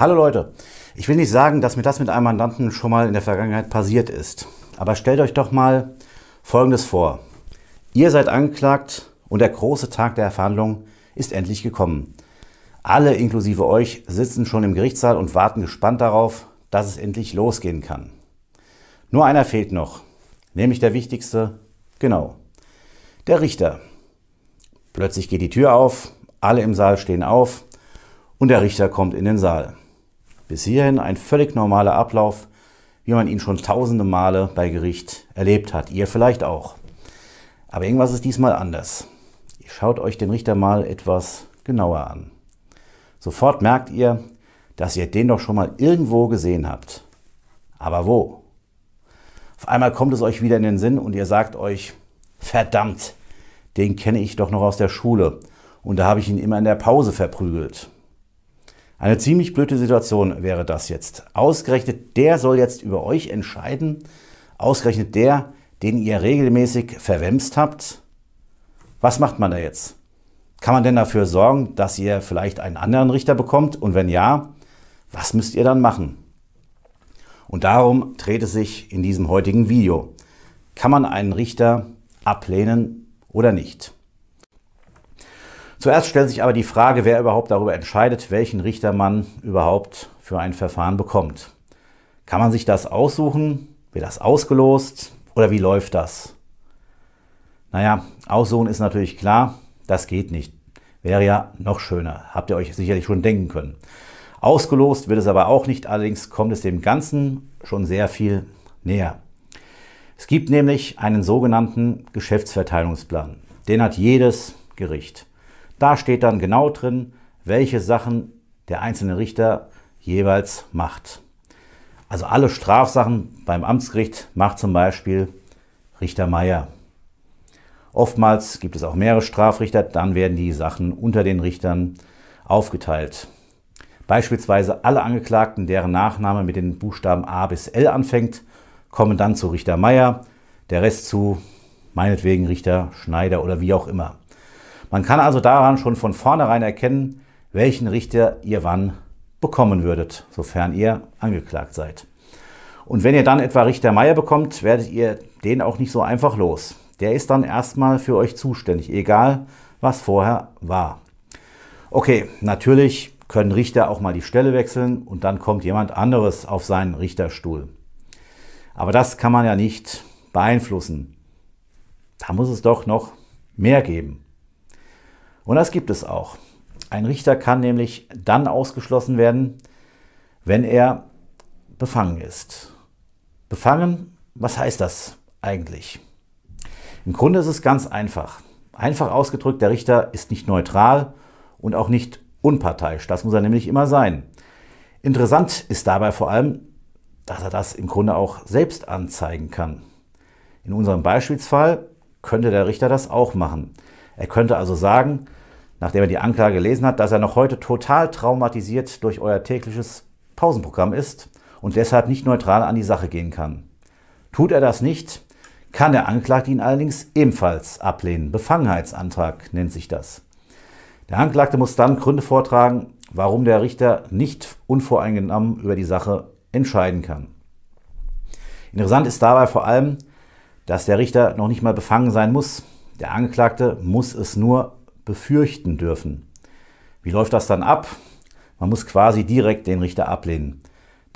Hallo Leute, ich will nicht sagen, dass mir das mit einem Mandanten schon mal in der Vergangenheit passiert ist. Aber stellt euch doch mal Folgendes vor. Ihr seid angeklagt und der große Tag der Verhandlung ist endlich gekommen. Alle inklusive euch sitzen schon im Gerichtssaal und warten gespannt darauf, dass es endlich losgehen kann. Nur einer fehlt noch, nämlich der wichtigste, genau, der Richter. Plötzlich geht die Tür auf, alle im Saal stehen auf und der Richter kommt in den Saal. Bis hierhin ein völlig normaler Ablauf, wie man ihn schon tausende Male bei Gericht erlebt hat. Ihr vielleicht auch. Aber irgendwas ist diesmal anders. Ihr schaut euch den Richter mal etwas genauer an. Sofort merkt ihr, dass ihr den doch schon mal irgendwo gesehen habt. Aber wo? Auf einmal kommt es euch wieder in den Sinn und ihr sagt euch, verdammt, den kenne ich doch noch aus der Schule und da habe ich ihn immer in der Pause verprügelt. Eine ziemlich blöde Situation wäre das jetzt. Ausgerechnet der soll jetzt über euch entscheiden, ausgerechnet der, den ihr regelmäßig verwemst habt. Was macht man da jetzt? Kann man denn dafür sorgen, dass ihr vielleicht einen anderen Richter bekommt? Und wenn ja, was müsst ihr dann machen? Und darum dreht es sich in diesem heutigen Video. Kann man einen Richter ablehnen oder nicht? Zuerst stellt sich aber die Frage, wer überhaupt darüber entscheidet, welchen Richter man überhaupt für ein Verfahren bekommt. Kann man sich das aussuchen? Wird das ausgelost? Oder wie läuft das? Naja, aussuchen ist natürlich klar, das geht nicht. Wäre ja noch schöner, habt ihr euch sicherlich schon denken können. Ausgelost wird es aber auch nicht, allerdings kommt es dem Ganzen schon sehr viel näher. Es gibt nämlich einen sogenannten Geschäftsverteilungsplan. Den hat jedes Gericht. Da steht dann genau drin, welche Sachen der einzelne Richter jeweils macht. Also alle Strafsachen beim Amtsgericht macht zum Beispiel Richter Meier. Oftmals gibt es auch mehrere Strafrichter, dann werden die Sachen unter den Richtern aufgeteilt. Beispielsweise alle Angeklagten, deren Nachname mit den Buchstaben A bis L anfängt, kommen dann zu Richter Meier, der Rest zu meinetwegen Richter Schneider oder wie auch immer. Man kann also daran schon von vornherein erkennen, welchen Richter ihr wann bekommen würdet, sofern ihr angeklagt seid. Und wenn ihr dann etwa Richter Meier bekommt, werdet ihr den auch nicht so einfach los. Der ist dann erstmal für euch zuständig, egal was vorher war. Okay, natürlich können Richter auch mal die Stelle wechseln und dann kommt jemand anderes auf seinen Richterstuhl. Aber das kann man ja nicht beeinflussen. Da muss es doch noch mehr geben. Und das gibt es auch. Ein Richter kann nämlich dann ausgeschlossen werden, wenn er befangen ist. Befangen, was heißt das eigentlich? Im Grunde ist es ganz einfach. Einfach ausgedrückt, der Richter ist nicht neutral und auch nicht unparteiisch. Das muss er nämlich immer sein. Interessant ist dabei vor allem, dass er das im Grunde auch selbst anzeigen kann. In unserem Beispielsfall könnte der Richter das auch machen. Er könnte also sagen, nachdem er die Anklage gelesen hat, dass er noch heute total traumatisiert durch euer tägliches Pausenprogramm ist und deshalb nicht neutral an die Sache gehen kann. Tut er das nicht, kann der Anklagte ihn allerdings ebenfalls ablehnen. Befangenheitsantrag nennt sich das. Der Anklagte muss dann Gründe vortragen, warum der Richter nicht unvoreingenommen über die Sache entscheiden kann. Interessant ist dabei vor allem, dass der Richter noch nicht mal befangen sein muss. Der Angeklagte muss es nur befürchten dürfen. Wie läuft das dann ab? Man muss quasi direkt den Richter ablehnen.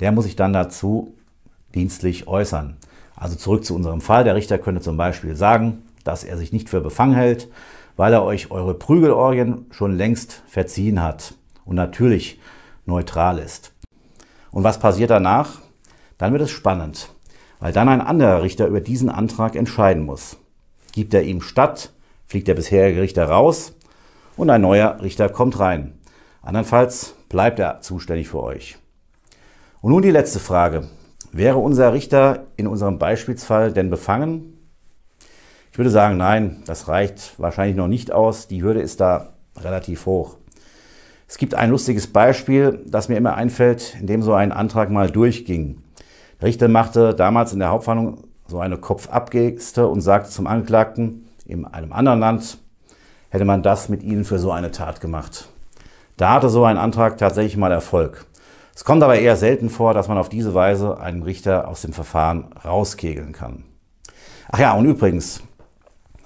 Der muss sich dann dazu dienstlich äußern. Also zurück zu unserem Fall. Der Richter könnte zum Beispiel sagen, dass er sich nicht für befangen hält, weil er euch eure Prügelorgien schon längst verziehen hat und natürlich neutral ist. Und was passiert danach? Dann wird es spannend, weil dann ein anderer Richter über diesen Antrag entscheiden muss. Gibt er ihm statt, fliegt der bisherige Richter raus und ein neuer Richter kommt rein. Andernfalls bleibt er zuständig für euch. Und nun die letzte Frage. Wäre unser Richter in unserem Beispielsfall denn befangen? Ich würde sagen, nein, das reicht wahrscheinlich noch nicht aus. Die Hürde ist da relativ hoch. Es gibt ein lustiges Beispiel, das mir immer einfällt, in dem so ein Antrag mal durchging. Der Richter machte damals in der Hauptverhandlung so eine Kopfabgeste und sagte zum Angeklagten in einem anderen Land, hätte man das mit ihnen für so eine Tat gemacht. Da hatte so ein Antrag tatsächlich mal Erfolg. Es kommt aber eher selten vor, dass man auf diese Weise einen Richter aus dem Verfahren rauskegeln kann. Ach ja, und übrigens,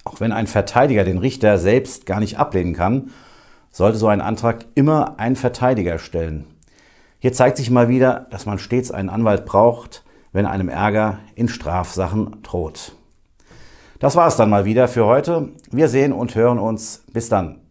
auch wenn ein Verteidiger den Richter selbst gar nicht ablehnen kann, sollte so ein Antrag immer ein Verteidiger stellen. Hier zeigt sich mal wieder, dass man stets einen Anwalt braucht, wenn einem Ärger in Strafsachen droht. Das war es dann mal wieder für heute. Wir sehen und hören uns. Bis dann.